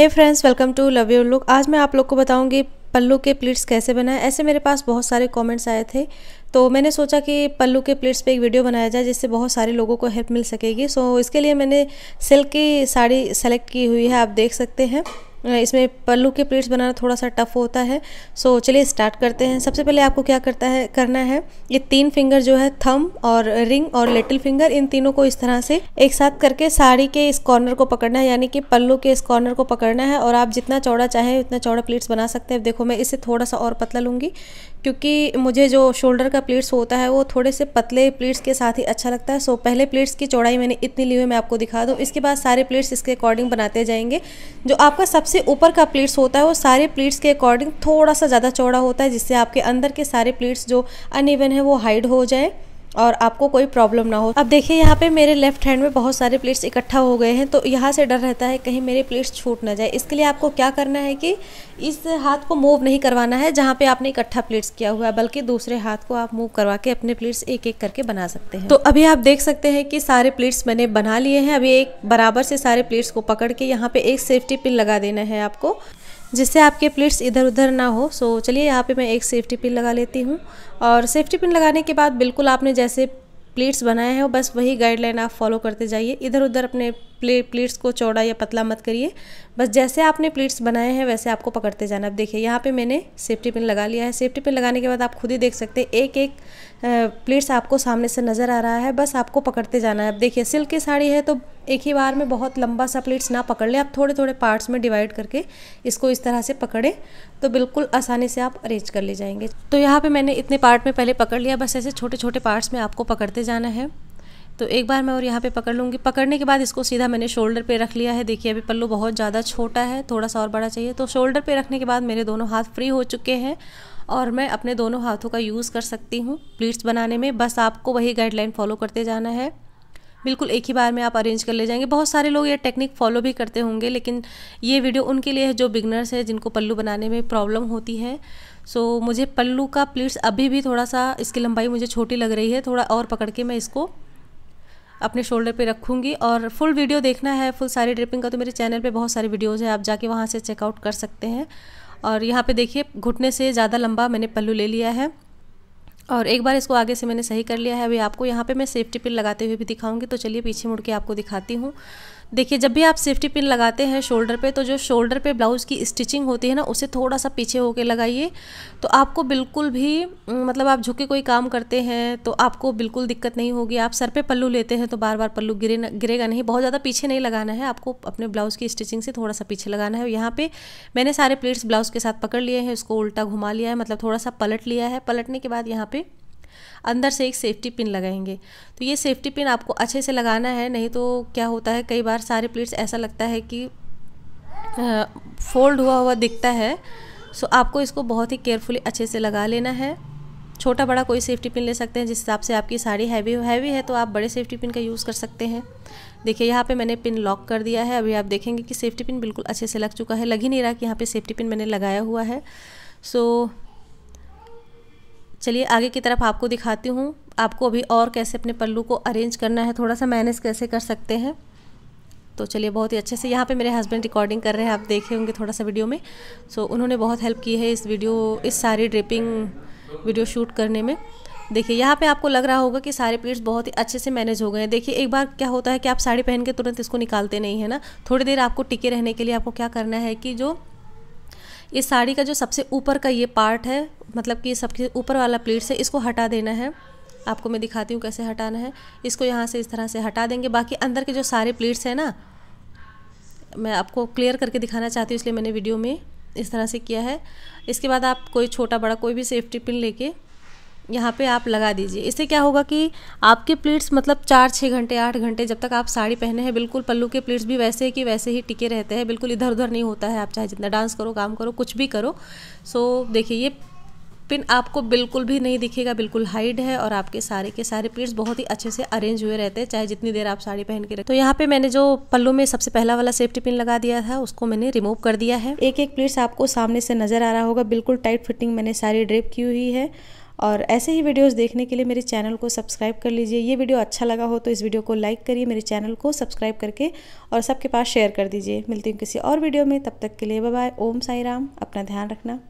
hey friends welcome to love your look आज मैं आप लोग को बताऊंगी पल्लू के प्लेट्स कैसे बनाएं ऐसे मेरे पास बहुत सारे कमेंट्स आए थे तो मैंने सोचा कि पल्लू के प्लेट्स पे एक वीडियो बनाया जाए जिससे बहुत सारे लोगों को हेल्प मिल सकेगी सो इसके लिए मैंने सिल्क की साड़ी सेलेक्ट की हुई है आप देख सकते हैं इसमें पल्लू के प्लेट्स बनाना थोड़ा सा टफ होता है सो चलिए स्टार्ट करते हैं सबसे पहले आपको क्या करता है करना है ये तीन फिंगर जो है थम और रिंग और लिटिल फिंगर इन तीनों को इस तरह से एक साथ करके साड़ी के इस कॉर्नर को पकड़ना है यानी कि पल्लू के इस कॉर्नर को पकड़ना है और आप जितना चौड़ा चाहें उतना चौड़ा प्लेट्स बना सकते हैं देखो मैं इसे थोड़ा सा और पतला लूँगी क्योंकि मुझे जो शोल्डर का प्लीट्स होता है वो थोड़े से पतले प्लीट्स के साथ ही अच्छा लगता है सो पहले प्लीट्स की चौड़ाई मैंने इतनी ली हुई मैं आपको दिखा दूँ इसके बाद सारे प्लीट्स इसके अकॉर्डिंग बनाते जाएंगे जो आपका सबसे ऊपर का प्लीट्स होता है वो सारे प्लीट्स के अकॉर्डिंग थोड़ा सा ज़्यादा चौड़ा होता है जिससे आपके अंदर के सारे प्लीट्स जो अन है वो हाइड हो जाए और आपको कोई प्रॉब्लम ना हो अब देखिए यहाँ पे मेरे लेफ्ट हैंड में बहुत सारे प्लेट्स इकट्ठा हो गए हैं तो यहाँ से डर रहता है कहीं मेरे प्लेट्स छूट ना जाए इसके लिए आपको क्या करना है कि इस हाथ को मूव नहीं करवाना है जहाँ पे आपने इकट्ठा प्लेट्स किया हुआ है बल्कि दूसरे हाथ को आप मूव करवा के अपने प्लेट्स एक एक करके बना सकते हैं तो अभी आप देख सकते हैं कि सारे प्लेट्स मैंने बना लिए हैं अभी एक बराबर से सारे प्लेट्स को पकड़ के यहाँ पे एक सेफ्टी पिन लगा देना है आपको जिससे आपके प्लेट्स इधर उधर ना हो सो चलिए यहाँ पे मैं एक सेफ्टी पिन लगा लेती हूँ और सेफ्टी पिन लगाने के बाद बिल्कुल आपने जैसे प्लेट्स बनाए हैं बस वही गाइडलाइन आप फॉलो करते जाइए इधर उधर अपने प्ले प्लेट्स को चौड़ा या पतला मत करिए बस जैसे आपने प्लेट्स बनाए हैं वैसे आपको पकड़ते जाना अब देखिए यहाँ पे मैंने सेफ्टी पिन लगा लिया है सेफ्टी पिन लगाने के बाद आप खुद ही देख सकते हैं एक एक प्लेट्स आपको सामने से नज़र आ रहा है बस आपको पकड़ते जाना है अब देखिए सिल्क की साड़ी है तो एक ही बार में बहुत लंबा सा प्लेट्स ना पकड़ लें आप थोड़े थोड़े पार्ट्स में डिवाइड करके इसको इस तरह से पकड़ें तो बिल्कुल आसानी से आप अरेंज कर ले जाएंगे तो यहाँ पे मैंने इतने पार्ट में पहले पकड़ लिया बस ऐसे छोटे छोटे पार्ट्स में आपको पकड़ते जाना है तो एक बार मैं और यहाँ पर पकड़ लूँगी पकड़ने के बाद इसको सीधा मैंने शोल्डर पर रख लिया है देखिए अभी पल्लू बहुत ज़्यादा छोटा है थोड़ा सा और बड़ा चाहिए तो शोल्डर पर रखने के बाद मेरे दोनों हाथ फ्री हो चुके हैं और मैं अपने दोनों हाथों का यूज़ कर सकती हूँ प्लीट्स बनाने में बस आपको वही गाइडलाइन फॉलो करते जाना है बिल्कुल एक ही बार में आप अरेंज कर ले जाएंगे बहुत सारे लोग ये टेक्निक फॉलो भी करते होंगे लेकिन ये वीडियो उनके लिए है जो बिगनर्स है जिनको पल्लू बनाने में प्रॉब्लम होती है सो so, मुझे पल्लू का प्लीट्स अभी भी थोड़ा सा इसकी लंबाई मुझे छोटी लग रही है थोड़ा और पकड़ के मैं इसको अपने शोल्डर पे रखूँगी और फुल वीडियो देखना है फुल सारी ड्रिपिंग का तो मेरे चैनल पे बहुत सारे वीडियोज़ हैं आप जाके वहाँ से चेकआउट कर सकते हैं और यहाँ पे देखिए घुटने से ज़्यादा लंबा मैंने पल्लू ले लिया है और एक बार इसको आगे से मैंने सही कर लिया है अभी आपको यहाँ पे मैं सेफ्टी पिन लगाते हुए भी दिखाऊंगी तो चलिए पीछे मुड़ के आपको दिखाती हूँ देखिए जब भी आप सेफ्टी पिन लगाते हैं शोल्डर पे तो जो शोल्डर पे ब्लाउज़ की स्टिचिंग होती है ना उसे थोड़ा सा पीछे होके लगाइए तो आपको बिल्कुल भी मतलब आप झुके कोई काम करते हैं तो आपको बिल्कुल दिक्कत नहीं होगी आप सर पे पल्लू लेते हैं तो बार बार पल्लू गिरे न, गिरेगा नहीं बहुत ज़्यादा पीछे नहीं लगाना है आपको अपने ब्लाउज़ की स्टिचिंग से थोड़ा सा पीछे लगाना है यहाँ पर मैंने सारे प्लेट्स ब्लाउज़ के साथ पकड़ लिए हैं उसको उल्टा घुमा लिया है मतलब थोड़ा सा पलट लिया है पलटने के बाद यहाँ पर अंदर से एक सेफ्टी पिन लगाएंगे तो ये सेफ्टी पिन आपको अच्छे से लगाना है नहीं तो क्या होता है कई बार सारे प्लेट्स ऐसा लगता है कि फोल्ड हुआ हुआ दिखता है सो आपको इसको बहुत ही केयरफुली अच्छे से लगा लेना है छोटा बड़ा कोई सेफ्टी पिन ले सकते हैं जिस हिसाब से आपकी साड़ी हैवी हैवी है तो आप बड़े सेफ्टी पिन का यूज़ कर सकते हैं देखिए यहाँ पे मैंने पिन लॉक कर दिया है अभी आप देखेंगे कि सेफ्टी पिन बिल्कुल अच्छे से लग चुका है लग ही नहीं रहा कि यहाँ पे सेफ्टी पिन मैंने लगाया हुआ है सो चलिए आगे की तरफ आपको दिखाती हूँ आपको अभी और कैसे अपने पल्लू को अरेंज करना है थोड़ा सा मैनेज कैसे कर सकते हैं तो चलिए बहुत ही अच्छे से यहाँ पे मेरे हस्बैंड रिकॉर्डिंग कर रहे हैं आप देखे होंगे थोड़ा सा वीडियो में सो so, उन्होंने बहुत हेल्प की है इस वीडियो इस सारी ड्रिपिंग वीडियो शूट करने में देखिए यहाँ पे आपको लग रहा होगा कि सारे प्लेट्स बहुत ही अच्छे से मैनेज हो गए हैं देखिए एक बार क्या होता है कि आप साड़ी पहन के तुरंत इसको निकालते नहीं है ना थोड़ी देर आपको टिके रहने के लिए आपको क्या करना है कि जो इस साड़ी का जो सबसे ऊपर का ये पार्ट है मतलब कि सबके ऊपर वाला प्लेट से इसको हटा देना है आपको मैं दिखाती हूँ कैसे हटाना है इसको यहाँ से इस तरह से हटा देंगे बाकी अंदर के जो सारे प्लेट्स हैं ना मैं आपको क्लियर करके दिखाना चाहती हूँ इसलिए मैंने वीडियो में इस तरह से किया है इसके बाद आप कोई छोटा बड़ा कोई भी सेफ्टी पिन लेके यहाँ पे आप लगा दीजिए इससे क्या होगा कि आपके प्लीट्स मतलब चार छः घंटे आठ घंटे जब तक आप साड़ी पहने हैं बिल्कुल पल्लू के प्लीट्स भी वैसे कि वैसे ही टिके रहते हैं बिल्कुल इधर उधर नहीं होता है आप चाहे जितना डांस करो काम करो कुछ भी करो सो देखिए ये पिन आपको बिल्कुल भी नहीं दिखेगा बिल्कुल हाइड है और आपके सारे के सारे प्लीट्स बहुत ही अच्छे से अरेंज हुए रहते हैं चाहे जितनी देर आप साड़ी पहन के रहते तो यहाँ पे मैंने जो पल्लू में सबसे पहला वाला सेफ्टी पिन लगा दिया था उसको मैंने रिमूव कर दिया है एक एक प्लीट्स आपको सामने से नजर आ रहा होगा बिल्कुल टाइट फिटिंग मैंने सारी ड्रेप की हुई है और ऐसे ही वीडियोस देखने के लिए मेरे चैनल को सब्सक्राइब कर लीजिए ये वीडियो अच्छा लगा हो तो इस वीडियो को लाइक करिए मेरे चैनल को सब्सक्राइब करके और सबके पास शेयर कर दीजिए मिलती हूँ किसी और वीडियो में तब तक के लिए बाय ओम साई राम अपना ध्यान रखना